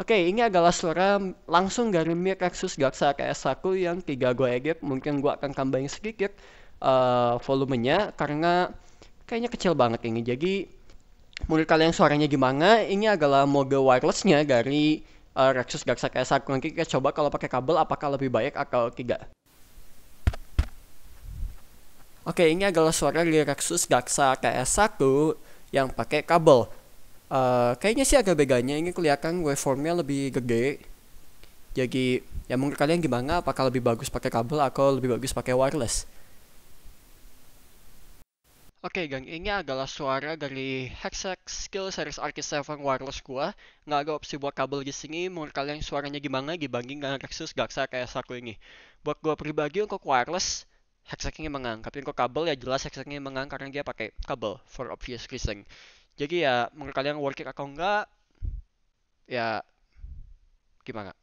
Oke, ini adalah suara langsung dari mi Rexus galaxy KS1 yang tiga gua edit. Mungkin gua akan tambahin sedikit uh, volumenya karena kayaknya kecil banget ini. Jadi, menurut kalian suaranya gimana? Ini adalah mode wirelessnya dari uh, eh, Rexus Gaxa KS1. Nanti kita coba kalau pakai kabel apakah lebih baik atau tidak. Oke, ini adalah suara dari Rexus galaxy KS1 yang pakai kabel uh, kayaknya sih agak beganya ini kelihatan waveformnya lebih gede jadi ya mungkin kalian gimana apakah lebih bagus pakai kabel atau lebih bagus pakai wireless Oke okay, gang, ini adalah suara dari Hexax Skill Series RT7 wireless gua. Nggak ada opsi buat kabel di sini. Menurut kalian suaranya gimana dibanding dengan Rexus Gaxa kayak satu ini? Buat gua pribadi untuk wireless, Hexax ini mengang. Tapi untuk kabel ya jelas Hexax ini mengang karena dia pakai kabel for obvious reason. Jadi ya menurut kalian worth it atau enggak? Ya gimana?